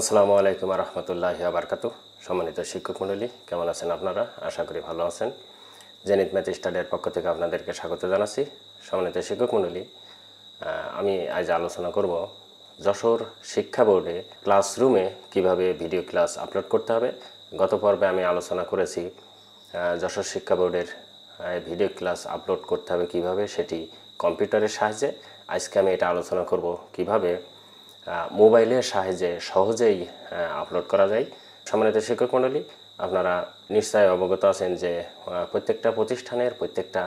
আসসালামু আলাইকুম রহমতুল্লাহ আবরকাত সম্মানিত শিক্ষক মণ্ডলী কেমন আছেন আপনারা আশা করি ভালো আছেন জেনিত ম্যাথ স্টাডির পক্ষ থেকে আপনাদেরকে স্বাগত জানাচ্ছি সম্মানিত শিক্ষক মণ্ডলী আমি আজ আলোচনা করব যশোর শিক্ষা বোর্ডে ক্লাসরুমে কিভাবে ভিডিও ক্লাস আপলোড করতে হবে গত পর্বে আমি আলোচনা করেছি যশোর শিক্ষা বোর্ডের ভিডিও ক্লাস আপলোড করতে হবে কিভাবে সেটি কম্পিউটারের সাহায্যে আজকে আমি এটা আলোচনা করব কিভাবে মোবাইলের সাহায্যে সহজেই আপলোড করা যায় সম্মানিত শিক্ষক মণ্ডলী আপনারা নিশ্চয় অবগত আছেন যে প্রত্যেকটা প্রতিষ্ঠানের প্রত্যেকটা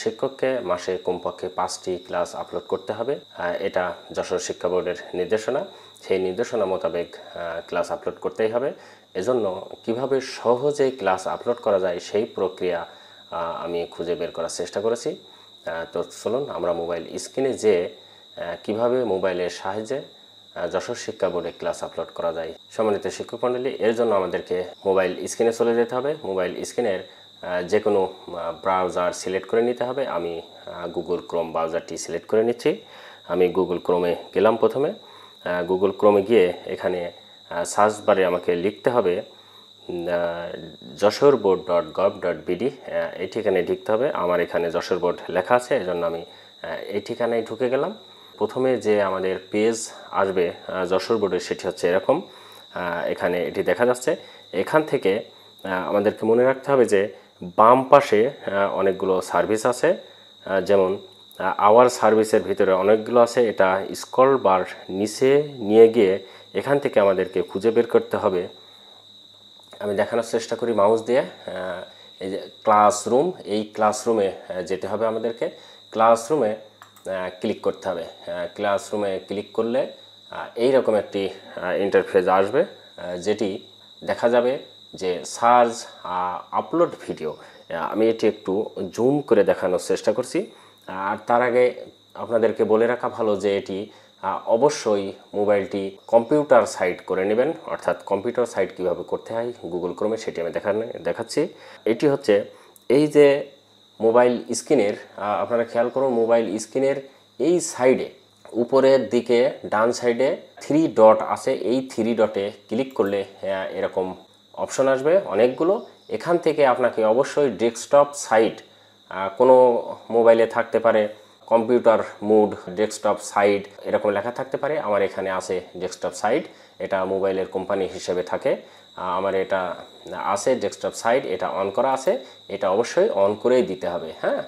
শিক্ষককে মাসে কমপক্ষে পাঁচটি ক্লাস আপলোড করতে হবে এটা যশোর শিক্ষা বোর্ডের নির্দেশনা সেই নির্দেশনা মোতাবেক ক্লাস আপলোড করতেই হবে এজন্য কিভাবে সহজে ক্লাস আপলোড করা যায় সেই প্রক্রিয়া আমি খুঁজে বের করার চেষ্টা করেছি তো চলুন আমরা মোবাইল স্ক্রিনে যে কিভাবে মোবাইলের সাহায্যে যশোর শিক্ষা বোর্ডে ক্লাস আপলোড করা যায় সম্মানিত শিক্ষক মণ্ডলী এর জন্য আমাদেরকে মোবাইল স্ক্রিনে চলে যেতে হবে মোবাইল স্ক্রিনের যে কোনো ব্রাউজার সিলেক্ট করে নিতে হবে আমি গুগল ক্রোম ব্রাউজারটি সিলেক্ট করে নিচ্ছি আমি গুগল ক্রোমে গেলাম প্রথমে গুগল ক্রোমে গিয়ে এখানে সার্চ বারে আমাকে লিখতে হবে Jessore board dot gov dot BD এই ঠিকানায় লিখতে হবে আমার এখানে যশোর বোর্ড লেখা আছে এজন্য আমি এই ঠিকানায় ঢুকে গেলাম প্রথমে যে আমাদের পেজ আসবে যশোর বোর্ডের সেটি হচ্ছে এরকম এখানে এটি দেখা যাচ্ছে এখান থেকে আমাদেরকে মনে রাখতে হবে যে বাম পাশে অনেকগুলো সার্ভিস আছে যেমন আওয়ার সার্ভিসের ভিতরে অনেকগুলো আছে এটা স্কল বার নিচে নিয়ে গিয়ে এখান থেকে আমাদেরকে খুঁজে বের করতে হবে আমি দেখানোর চেষ্টা করি মাউস দিয়ে এই যে ক্লাসরুম এই ক্লাসরুমে যেতে হবে আমাদেরকে ক্লাসরুমে ক্লিক করতে হবে ক্লাসরুমে ক্লিক করলে এই রকম একটি ইন্টারফেস আসবে যেটি দেখা যাবে যে সার্চ আপলোড ভিডিও আমি এটি একটু জুম করে দেখানোর চেষ্টা করছি আর তার আগে আপনাদেরকে বলে রাখা ভালো যে এটি অবশ্যই মোবাইলটি কম্পিউটার সাইট করে নেবেন অর্থাৎ কম্পিউটার সাইট কিভাবে করতে হয় গুগল ক্রমে সেটি আমি দেখা দেখাচ্ছি এটি হচ্ছে এই যে মোবাইল স্ক্রিনের আপনারা খেয়াল করুন মোবাইল স্ক্রিনের এই সাইডে উপরের দিকে ডান সাইডে থ্রি ডট আছে এই থ্রি ডটে ক্লিক করলে এরকম অপশন আসবে অনেকগুলো এখান থেকে আপনাকে অবশ্যই ডেস্কটপ সাইট কোনো মোবাইলে থাকতে পারে কম্পিউটার মুড ডেস্কটপ সাইট এরকম লেখা থাকতে পারে আমার এখানে আছে ডেস্কটপ সাইট এটা মোবাইলের কোম্পানি হিসেবে থাকে আমার এটা আছে ডেস্কটপ সাইড এটা অন করা আছে এটা অবশ্যই অন করেই দিতে হবে হ্যাঁ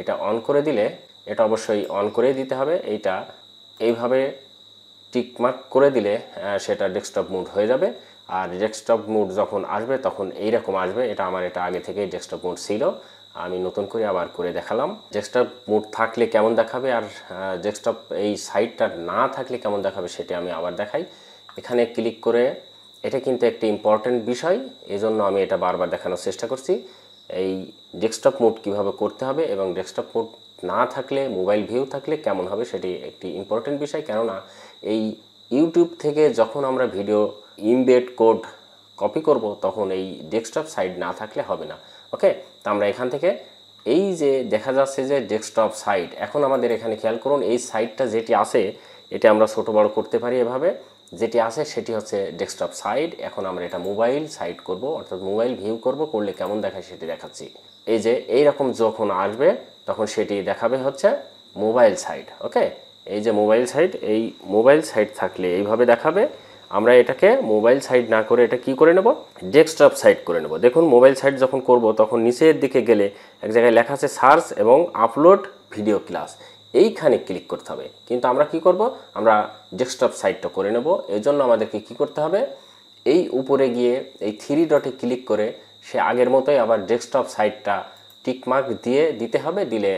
এটা অন করে দিলে এটা অবশ্যই অন করে দিতে হবে এইটা এইভাবে টিকমার্ক করে দিলে সেটা ডেস্কটপ মুড হয়ে যাবে আর ডেস্কটপ মুড যখন আসবে তখন এই রকম আসবে এটা আমার এটা আগে থেকেই ডেস্কটপ মুড ছিল আমি নতুন করে আবার করে দেখালাম ডেস্কটপ মুড থাকলে কেমন দেখাবে আর ডেস্কটপ এই সাইডটা না থাকলে কেমন দেখাবে সেটা আমি আবার দেখাই এখানে ক্লিক করে এটা কিন্তু একটি ইম্পর্ট্যান্ট বিষয় এজন্য আমি এটা বারবার দেখানোর চেষ্টা করছি এই ডেস্কটপ মোড কিভাবে করতে হবে এবং ডেস্কটপ মোড না থাকলে মোবাইল ভিউ থাকলে কেমন হবে সেটি একটি ইম্পর্ট্যান্ট বিষয় কেননা এই ইউটিউব থেকে যখন আমরা ভিডিও ইমবেড কোড কপি করব তখন এই ডেস্কটপ সাইড না থাকলে হবে না ওকে তা আমরা এখান থেকে এই যে দেখা যাচ্ছে যে ডেস্কটপ সাইট এখন আমাদের এখানে খেয়াল করুন এই সাইটটা যেটি আছে এটা আমরা ছোটো বড় করতে পারি এভাবে যেটি আছে সেটি হচ্ছে ডেস্কটপ সাইড এখন আমরা এটা মোবাইল সাইড করব অর্থাৎ মোবাইল ভিউ করব করলে কেমন দেখায় সেটি দেখাচ্ছি এই যে এই রকম যখন আসবে তখন সেটি দেখাবে হচ্ছে মোবাইল সাইড ওকে এই যে মোবাইল সাইড এই মোবাইল সাইড থাকলে এইভাবে দেখাবে আমরা এটাকে মোবাইল সাইড না করে এটা কি করে নেব ডেস্কটপ সাইড করে নেব দেখুন মোবাইল সাইড যখন করব তখন নিচের দিকে গেলে এক জায়গায় লেখা আছে সার্চ এবং আপলোড ভিডিও ক্লাস এইখানে ক্লিক করতে হবে কিন্তু আমরা কি করব আমরা ডেস্কটপ সাইটটা করে নেব এজন্য আমাদেরকে কি করতে হবে এই উপরে গিয়ে এই থ্রি ডটে ক্লিক করে সে আগের মতোই আবার ডেস্কটপ সাইটটা টিকমার্ক দিয়ে দিতে হবে দিলে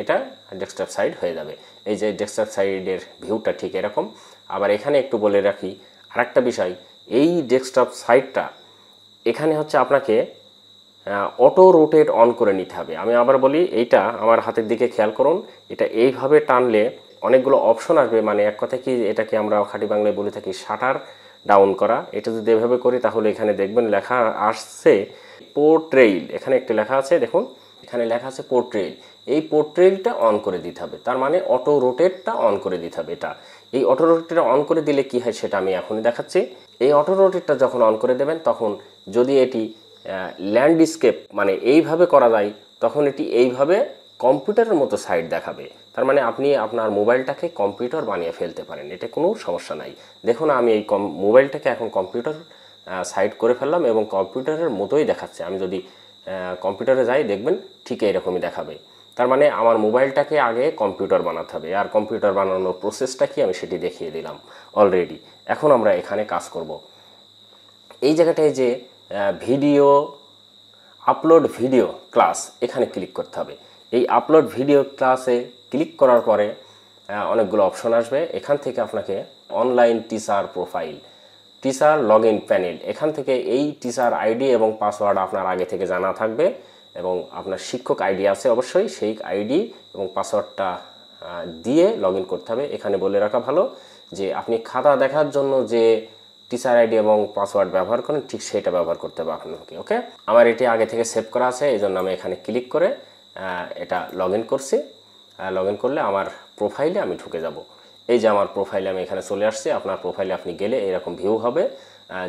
এটা ডেস্কটপ সাইট হয়ে যাবে এই যে ডেস্কটপ সাইডের ভিউটা ঠিক এরকম আবার এখানে একটু বলে রাখি আরেকটা বিষয় এই ডেস্কটপ সাইটটা এখানে হচ্ছে আপনাকে অটো রোটেট অন করে নিতে হবে আমি আবার বলি এইটা আমার হাতের দিকে খেয়াল করুন এটা এইভাবে টানলে অনেকগুলো অপশন আসবে মানে এক কথা কি এটাকে আমরা খাঁটি বাংলায় বলে থাকি শাটার ডাউন করা এটা যদি এভাবে করি তাহলে এখানে দেখবেন লেখা আসছে পোর্ট্রেইল এখানে একটি লেখা আছে দেখুন এখানে লেখা আছে পোর্ট্রেইল এই পোর্ট্রেইলটা অন করে দিতে হবে তার মানে অটো রোটেটটা অন করে দিতে হবে এটা এই অটো রোটেটটা অন করে দিলে কি হয় সেটা আমি এখনই দেখাচ্ছি এই অটো রোটেটটা যখন অন করে দেবেন তখন যদি এটি ল্যান্ডস্কেপ মানে এইভাবে করা যায় তখন এটি এইভাবে কম্পিউটারের মতো সাইট দেখাবে তার মানে আপনি আপনার মোবাইলটাকে কম্পিউটার বানিয়ে ফেলতে পারেন এটা কোনো সমস্যা নাই দেখুন আমি এই কম মোবাইলটাকে এখন কম্পিউটার সাইট করে ফেললাম এবং কম্পিউটারের মতোই দেখাচ্ছে আমি যদি কম্পিউটারে যাই দেখবেন ঠিক এরকমই দেখাবে তার মানে আমার মোবাইলটাকে আগে কম্পিউটার বানাতে হবে আর কম্পিউটার বানানোর প্রসেসটা কি আমি সেটি দেখিয়ে দিলাম অলরেডি এখন আমরা এখানে কাজ করব এই জায়গাটায় যে ভিডিও আপলোড ভিডিও ক্লাস এখানে ক্লিক করতে হবে এই আপলোড ভিডিও ক্লাসে ক্লিক করার পরে অনেকগুলো অপশন আসবে এখান থেকে আপনাকে online teacher profile teacher log in panel এখান থেকে এই টিচার আইডি এবং পাসওয়ার্ড আপনার আগে থেকে জানা থাকবে এবং আপনার শিক্ষক আইডি আছে অবশ্যই সেই আইডি এবং পাসওয়ার্ডটা দিয়ে লগ করতে হবে এখানে বলে রাখা ভালো যে আপনি খাতা দেখার জন্য যে টিচার আইডি এবং পাসওয়ার্ড ব্যবহার করেন ঠিক সেটা ব্যবহার করতে হবে আপনাকে ওকে আমার এটি আগে থেকে সেভ করা আছে এই জন্য আমি এখানে ক্লিক করে এটা লগ করছি লগ করলে আমার প্রোফাইলে আমি ঢুকে যাব এই যে আমার প্রোফাইলে আমি এখানে চলে আসছি আপনার প্রোফাইলে আপনি গেলে এরকম ভিউ হবে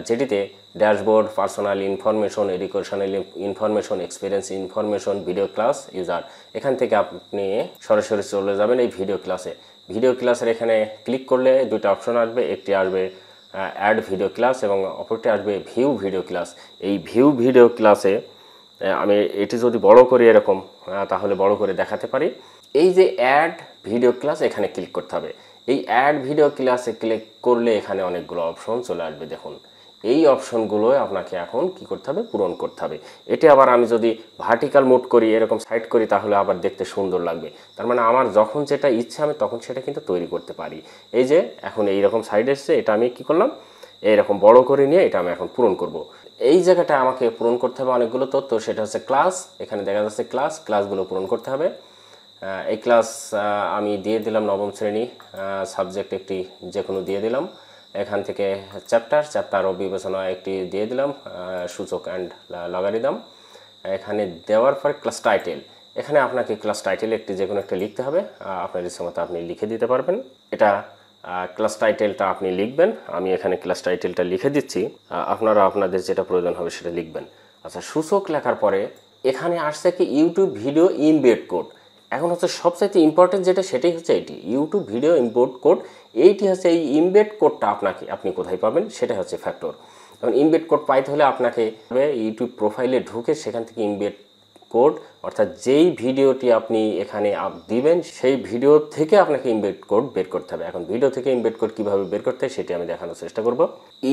যেটিতে dashboard personal information educational information experience information video class user এখান থেকে আপনি সরাসরি চলে যাবেন এই ভিডিও ক্লাসে ভিডিও ক্লাসের এখানে ক্লিক করলে দুটো অপশন আসবে একটি আসবে অ্যাড ভিডিও ক্লাস এবং অপরটি আসবে ভিউ ভিডিও ক্লাস এই ভিউ ভিডিও ক্লাসে আমি এটি যদি বড় করি এরকম তাহলে বড় করে দেখাতে পারি এই যে অ্যাড ভিডিও ক্লাস এখানে ক্লিক করতে হবে এই অ্যাড ভিডিও ক্লাসে ক্লিক করলে এখানে অনেকগুলো অপশন চলে আসবে দেখুন এই অপশনগুলোয় আপনাকে এখন কি করতে হবে পূরণ করতে হবে এটি আবার আমি যদি ভার্টিক্যাল মোড করি এরকম সাইড করি তাহলে আবার দেখতে সুন্দর লাগবে তার মানে আমার যখন যেটা ইচ্ছা আমি তখন সেটা কিন্তু তৈরি করতে পারি এই যে এখন এই রকম সাইড এসছে এটা আমি কি করলাম এইরকম বড় করে নিয়ে এটা আমি এখন পূরণ করব। এই জায়গাটা আমাকে পূরণ করতে হবে অনেকগুলো তথ্য সেটা হচ্ছে ক্লাস এখানে দেখা যাচ্ছে ক্লাস ক্লাসগুলো পূরণ করতে হবে এই ক্লাস আমি দিয়ে দিলাম নবম শ্রেণী সাবজেক্ট একটি যে কোনো দিয়ে দিলাম এখান থেকে চ্যাপ্টার চ্যাপ্টার ও বিবেচনা একটি দিয়ে দিলাম সূচক অ্যান্ড লগারিদম এখানে দেওয়ার পর ক্লাস টাইটেল এখানে আপনাকে ক্লাস টাইটেল একটি যে কোনো একটা লিখতে হবে আপনার ইচ্ছে মতো আপনি লিখে দিতে পারবেন এটা ক্লাস টাইটেলটা আপনি লিখবেন আমি এখানে ক্লাস টাইটেলটা লিখে দিচ্ছি আপনারা আপনাদের যেটা প্রয়োজন হবে সেটা লিখবেন আচ্ছা সূচক লেখার পরে এখানে আসছে কি ইউটিউব ভিডিও ইমবেড কোড এখন হচ্ছে সবচাইতে ইম্পর্টেন্ট যেটা সেটাই হচ্ছে এটি ইউটিউব ভিডিও ইম্পোর্ট কোড এইটি হচ্ছে এই ইমবেড কোডটা আপনাকে আপনি কোথায় পাবেন সেটা হচ্ছে ফ্যাক্টর কারণ ইমবেড কোড পাইতে হলে আপনাকে ইউটিউব প্রোফাইলে ঢুকে সেখান থেকে ইমবেড কোড অর্থাৎ যেই ভিডিওটি আপনি এখানে দিবেন সেই ভিডিও থেকে আপনাকে ইমবেড কোড বের করতে হবে এখন ভিডিও থেকে ইমবেড কোড কীভাবে বের করতে হয় সেটি আমি দেখানোর চেষ্টা করব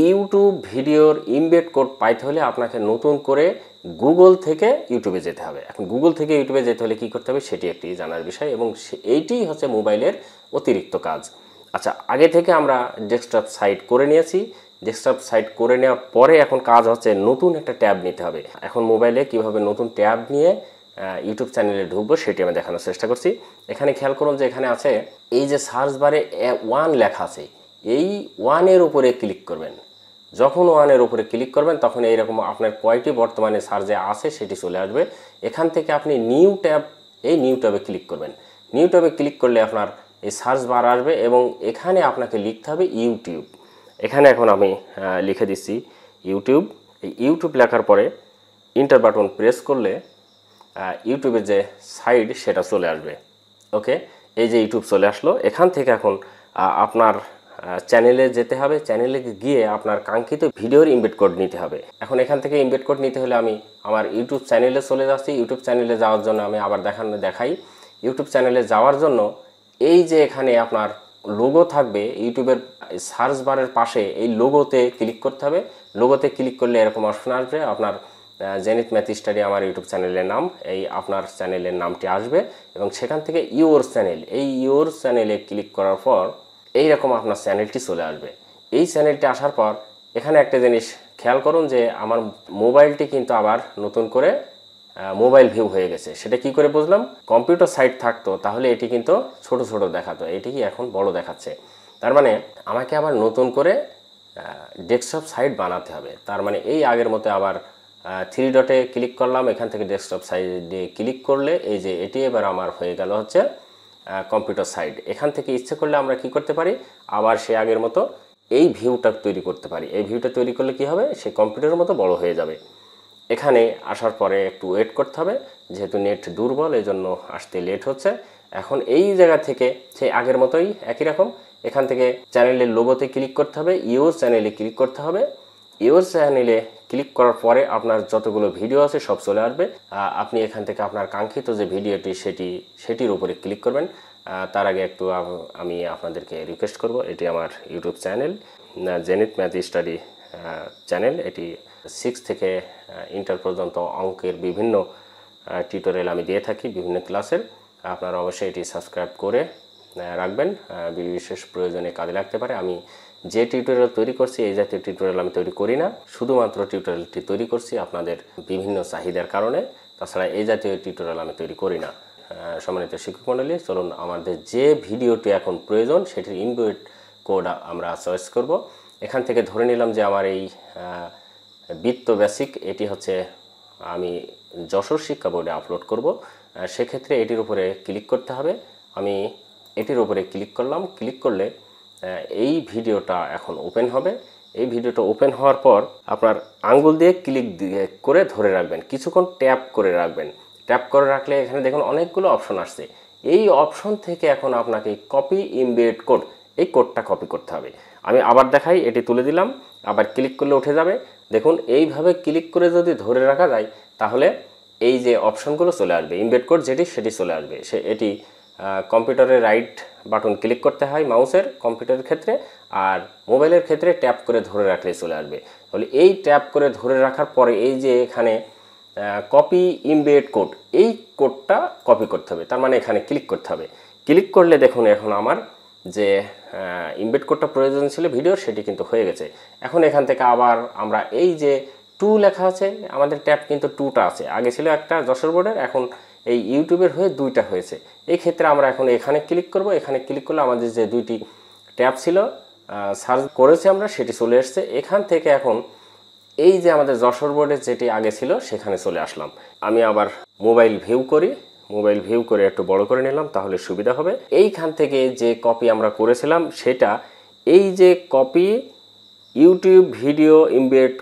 ইউটিউব ভিডিওর ইমবেড কোড পাইতে হলে আপনাকে নতুন করে গুগল থেকে ইউটিউবে যেতে হবে এখন গুগল থেকে ইউটিউবে যেতে হলে কী করতে হবে সেটি একটি জানার বিষয় এবং এইটি হচ্ছে মোবাইলের অতিরিক্ত কাজ আচ্ছা আগে থেকে আমরা ডেস্কটপ সাইট করে নিয়েছি ডেস্কটপ সাইট করে নেওয়ার পরে এখন কাজ হচ্ছে নতুন একটা ট্যাব নিতে হবে এখন মোবাইলে কিভাবে নতুন ট্যাব নিয়ে ইউটিউব চ্যানেলে ঢুকবো সেটি আমি দেখানোর চেষ্টা করছি এখানে খেয়াল করুন যে এখানে আছে এই যে সার্চ বারে ওয়ান লেখা আছে এই ওয়ানের উপরে ক্লিক করবেন যখন ওয়ানের উপরে ক্লিক করবেন তখন এইরকম আপনার কয়টি বর্তমানে সার্জে আছে সেটি চলে আসবে এখান থেকে আপনি নিউ ট্যাব এই নিউ ট্যাবে ক্লিক করবেন নিউ ট্যাবে ক্লিক করলে আপনার এই সার্চ বার আসবে এবং এখানে আপনাকে লিখতে হবে ইউটিউব এখানে এখন আমি লিখে দিচ্ছি ইউটিউব এই ইউটিউব লেখার পরে ইন্টার বাটন প্রেস করলে ইউটিউবের যে সাইড সেটা চলে আসবে ওকে এই যে ইউটিউব চলে আসলো এখান থেকে এখন আপনার চ্যানেলে যেতে হবে চ্যানেলে গিয়ে আপনার কাঙ্ক্ষিত ভিডিওর ইমবেড কোড নিতে হবে এখন এখান থেকে ইমবেড কোড নিতে হলে আমি আমার ইউটিউব চ্যানেলে চলে যাচ্ছি ইউটিউব চ্যানেলে যাওয়ার জন্য আমি আবার দেখানো দেখাই ইউটিউব চ্যানেলে যাওয়ার জন্য এই যে এখানে আপনার লোগো থাকবে ইউটিউবের সার্চ বারের পাশে এই লোগোতে ক্লিক করতে হবে লোগোতে ক্লিক করলে এরকম অপশন আসবে আপনার জেনিত ম্যাথি স্টাডি আমার ইউটিউব চ্যানেলের নাম এই আপনার চ্যানেলের নামটি আসবে এবং সেখান থেকে ইউর চ্যানেল এই ইওর চ্যানেলে ক্লিক করার পর এই রকম আপনার চ্যানেলটি চলে আসবে এই চ্যানেলটি আসার পর এখানে একটা জিনিস খেয়াল করুন যে আমার মোবাইলটি কিন্তু আবার নতুন করে মোবাইল ভিউ হয়ে গেছে সেটা কি করে বুঝলাম কম্পিউটার সাইট থাকতো তাহলে এটি কিন্তু ছোট ছোট দেখাতো এটি কি এখন বড় দেখাচ্ছে তার মানে আমাকে আবার নতুন করে ডেস্কটপ সাইট বানাতে হবে তার মানে এই আগের মতো আবার থ্রি ডটে ক্লিক করলাম এখান থেকে ডেস্কটপ সাইট ক্লিক করলে এই যে এটি এবার আমার হয়ে গেল হচ্ছে কম্পিউটার সাইড এখান থেকে ইচ্ছে করলে আমরা কি করতে পারি আবার সে আগের মতো এই ভিউটা তৈরি করতে পারি এই ভিউটা তৈরি করলে কি হবে সে কম্পিউটারের মতো বড় হয়ে যাবে এখানে আসার পরে একটু ওয়েট করতে হবে যেহেতু নেট দুর্বল এজন্য আসতে লেট হচ্ছে এখন এই জায়গা থেকে সেই আগের মতোই একই রকম এখান থেকে চ্যানেলের লোগোতে ক্লিক করতে হবে ইউজ চ্যানেলে ক্লিক করতে হবে ইউজ চ্যানেলে ক্লিক করার পরে আপনার যতগুলো ভিডিও আছে সব চলে আসবে আপনি এখান থেকে আপনার কাঙ্ক্ষিত যে ভিডিওটি সেটি সেটির উপরে ক্লিক করবেন তার আগে একটু আমি আপনাদেরকে রিকোয়েস্ট করব এটি আমার ইউটিউব চ্যানেল জেনিত ম্যাথ স্টাডি চ্যানেল এটি সিক্স থেকে ইন্টার পর্যন্ত অঙ্কের বিভিন্ন টিউটোরিয়াল আমি দিয়ে থাকি বিভিন্ন ক্লাসের আপনারা অবশ্যই এটি সাবস্ক্রাইব করে রাখবেন বিশেষ প্রয়োজনে কাজে লাগতে পারে আমি যে টিউটোরিয়াল তৈরি করছি এই জাতীয় টিউটোরিয়াল আমি তৈরি করি না শুধুমাত্র টিউটোরিয়ালটি তৈরি করছি আপনাদের বিভিন্ন চাহিদার কারণে তাছাড়া এই জাতীয় টিউটোরিয়াল আমি তৈরি করি না সম্মানিত শিক্ষক চলুন আমাদের যে ভিডিওটি এখন প্রয়োজন সেটির ইনবুইট কোড আমরা চয়েস করব এখান থেকে ধরে নিলাম যে আমার এই বৃত্ত বেসিক এটি হচ্ছে আমি যশোর শিক্ষা বোর্ডে আপলোড করব সেক্ষেত্রে এটির উপরে ক্লিক করতে হবে আমি এটির উপরে ক্লিক করলাম ক্লিক করলে এই ভিডিওটা এখন ওপেন হবে এই ভিডিওটা ওপেন হওয়ার পর আপনার আঙ্গুল দিয়ে ক্লিক দিয়ে করে ধরে রাখবেন কিছুক্ষণ ট্যাপ করে রাখবেন ট্যাপ করে রাখলে এখানে দেখুন অনেকগুলো অপশন আসছে এই অপশন থেকে এখন আপনাকে কপি ইমবিএড কোড এই কোডটা কপি করতে হবে আমি আবার দেখাই এটি তুলে দিলাম আবার ক্লিক করলে উঠে যাবে দেখুন এইভাবে ক্লিক করে যদি ধরে রাখা যায় তাহলে এই যে অপশনগুলো চলে আসবে ইমবেড কোড যেটি সেটি চলে আসবে সে এটি কম্পিউটারে রাইট বাটন ক্লিক করতে হয় মাউসের কম্পিউটারের ক্ষেত্রে আর মোবাইলের ক্ষেত্রে ট্যাপ করে ধরে রাখলে চলে আসবে তাহলে এই ট্যাপ করে ধরে রাখার পরে এই যে এখানে কপি ইমবেড কোড এই কোডটা কপি করতে হবে তার মানে এখানে ক্লিক করতে হবে ক্লিক করলে দেখুন এখন আমার যে ইমবেড কোডটা প্রয়োজন ছিল ভিডিও সেটি কিন্তু হয়ে গেছে এখন এখান থেকে আবার আমরা এই যে টু লেখা আছে আমাদের ট্যাপ কিন্তু টুটা আছে আগে ছিল একটা যশোর বোর্ডের এখন এই ইউটিউবের হয়ে দুইটা হয়েছে এই ক্ষেত্রে আমরা এখন এখানে ক্লিক করব এখানে ক্লিক করলে আমাদের যে দুইটি ট্যাব ছিল সার্চ করেছি আমরা সেটি চলে এসছে এখান থেকে এখন এই যে আমাদের যশোর বোর্ডের যেটি আগে ছিল সেখানে চলে আসলাম আমি আবার মোবাইল ভিউ করি মোবাইল ভিউ করে একটু বড় করে নিলাম তাহলে সুবিধা হবে এইখান থেকে যে কপি আমরা করেছিলাম সেটা এই যে copy YouTube video embed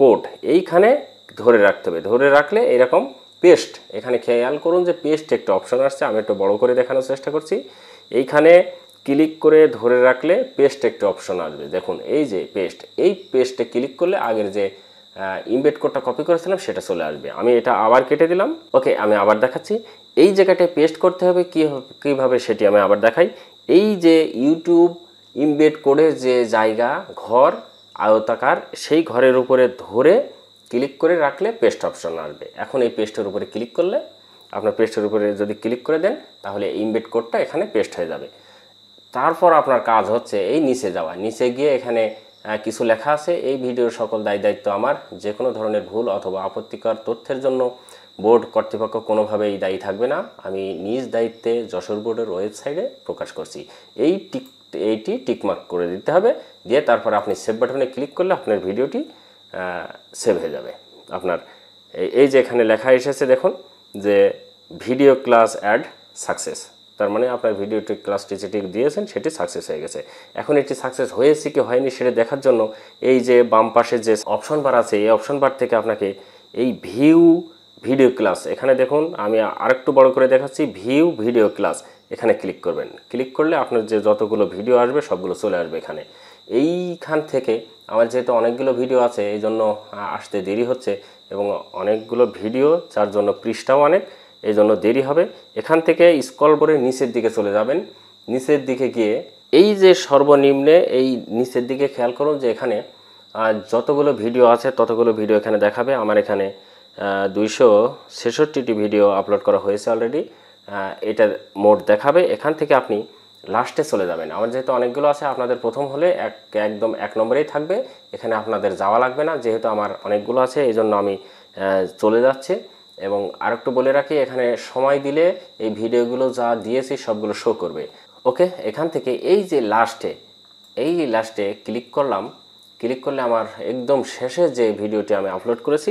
code এইখানে ধরে রাখতে হবে ধরে রাখলে এরকম পেস্ট এখানে খেয়াল করুন যে পেস্ট একটা অপশন আসছে আমি একটু বড় করে দেখানোর চেষ্টা করছি এইখানে ক্লিক করে ধরে রাখলে পেস্ট একটা অপশন আসবে দেখুন এই যে পেস্ট এই পেস্টে ক্লিক করলে আগের যে ইমবেড কোডটা কপি করেছিলাম সেটা চলে আসবে আমি এটা আবার কেটে দিলাম ওকে আমি আবার দেখাচ্ছি এই জায়গাটায় পেস্ট করতে হবে কী কীভাবে সেটি আমি আবার দেখাই এই যে ইউটিউব ইমবেড কোডের যে জায়গা ঘর আয়তাকার সেই ঘরের উপরে ধরে ক্লিক করে রাখলে পেস্ট অপশন আসবে এখন এই পেস্টের উপরে ক্লিক করলে আপনার পেস্টের উপরে যদি ক্লিক করে দেন তাহলে ইমবেড কোডটা এখানে পেস্ট হয়ে যাবে তারপর আপনার কাজ হচ্ছে এই নিচে যাওয়া নিচে গিয়ে এখানে কিছু লেখা আছে এই ভিডিওর সকল দায় দায়িত্ব আমার যে কোনো ধরনের ভুল অথবা আপত্তিকর তথ্যের জন্য বোর্ড কর্তৃপক্ষ কোনোভাবেই দায়ী থাকবে না আমি নিজ দায়িত্বে যশোর বোর্ডের ওয়েবসাইটে প্রকাশ করছি এই টিক এইটি টিকমার্ক করে দিতে হবে দিয়ে তারপর আপনি সেভ বাটনে ক্লিক করলে আপনার ভিডিওটি সেভ হয়ে যাবে আপনার এই যে এখানে লেখা এসেছে দেখুন যে ভিডিও ক্লাস অ্যাড সাকসেস তার মানে আপনার ভিডিওটি ক্লাস যেটি দিয়েছেন সেটি সাকসেস হয়ে গেছে এখন এটি সাকসেস হয়েছে কি হয়নি সেটা দেখার জন্য এই যে বাম পাশে যে অপশন বার আছে এই অপশন বার থেকে আপনাকে এই ভিউ ভিডিও ক্লাস এখানে দেখুন আমি আরেকটু বড় করে দেখাচ্ছি ভিউ ভিডিও ক্লাস এখানে ক্লিক করবেন ক্লিক করলে আপনার যে যতগুলো ভিডিও আসবে সবগুলো চলে আসবে এখানে এইখান থেকে আমার যেহেতু অনেকগুলো ভিডিও আছে এই জন্য আসতে দেরি হচ্ছে এবং অনেকগুলো ভিডিও যার জন্য পৃষ্ঠাও অনেক এই জন্য দেরি হবে এখান থেকে স্কল করে নিচের দিকে চলে যাবেন নিচের দিকে গিয়ে এই যে সর্বনিম্নে এই নিচের দিকে খেয়াল করুন যে এখানে যতগুলো ভিডিও আছে ততগুলো ভিডিও এখানে দেখাবে আমার এখানে দুইশো ছেষট্টিটি ভিডিও আপলোড করা হয়েছে অলরেডি এটা মোট দেখাবে এখান থেকে আপনি লাস্টে চলে যাবেন আমার যেহেতু অনেকগুলো আছে আপনাদের প্রথম হলে এক একদম এক নম্বরেই থাকবে এখানে আপনাদের যাওয়া লাগবে না যেহেতু আমার অনেকগুলো আছে এই জন্য আমি চলে যাচ্ছে এবং আর একটু বলে রাখি এখানে সময় দিলে এই ভিডিওগুলো যা দিয়েছি সবগুলো শো করবে ওকে এখান থেকে এই যে লাস্টে এই লাস্টে ক্লিক করলাম ক্লিক করলে আমার একদম শেষে যে ভিডিওটি আমি আপলোড করেছি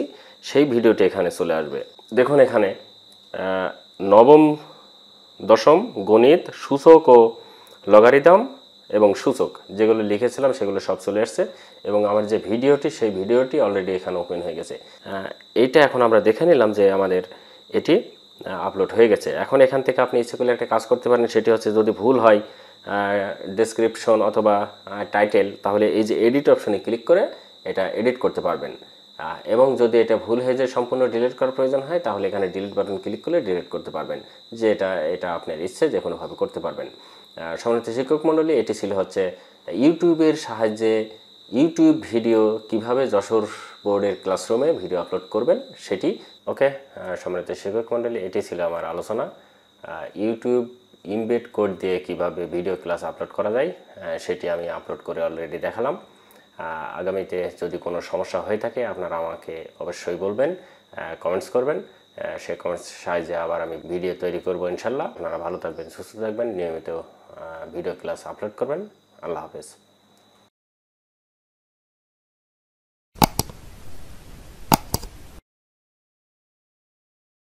সেই ভিডিওটি এখানে চলে আসবে দেখুন এখানে নবম দশম গণিত সূচক ও লগারিদম এবং সূচক যেগুলো লিখেছিলাম সেগুলো সব চলে আসছে এবং আমার যে ভিডিওটি সেই ভিডিওটি অলরেডি এখানে ওপেন হয়ে গেছে এইটা এখন আমরা দেখে নিলাম যে আমাদের এটি আপলোড হয়ে গেছে এখন এখান থেকে আপনি ইচ্ছে করলে একটা কাজ করতে পারেন সেটি হচ্ছে যদি ভুল হয় ডেসক্রিপশন অথবা টাইটেল তাহলে এই যে এডিট অপশনে ক্লিক করে এটা এডিট করতে পারবেন এবং যদি এটা ভুল হয়ে যায় সম্পূর্ণ ডিলিট করার প্রয়োজন হয় তাহলে এখানে ডিলিট বাটন ক্লিক করলে ডিলিট করতে পারবেন যে এটা এটা আপনার ইচ্ছে যে কোনোভাবে করতে পারবেন সমানিত শিক্ষক মণ্ডলী এটি ছিল হচ্ছে ইউটিউবের সাহায্যে ইউটিউব ভিডিও কিভাবে যশোর বোর্ডের ক্লাসরুমে ভিডিও আপলোড করবেন সেটি ওকে সম্মানিত শিক্ষক মণ্ডলী এটি ছিল আমার আলোচনা ইউটিউব ইমবেড কোড দিয়ে কিভাবে ভিডিও ক্লাস আপলোড করা যায় সেটি আমি আপলোড করে অলরেডি দেখালাম আগামীতে যদি কোনো সমস্যা হয়ে থাকে আপনারা আমাকে অবশ্যই বলবেন কমেন্টস করবেন সে কমেন্টস সাহায্যে আবার আমি ভিডিও তৈরি করব ইনশাল্লাহ আপনারা ভালো থাকবেন সুস্থ থাকবেন নিয়মিত ভিডিও ক্লাস আপলোড করবেন আল্লাহ হাফেজ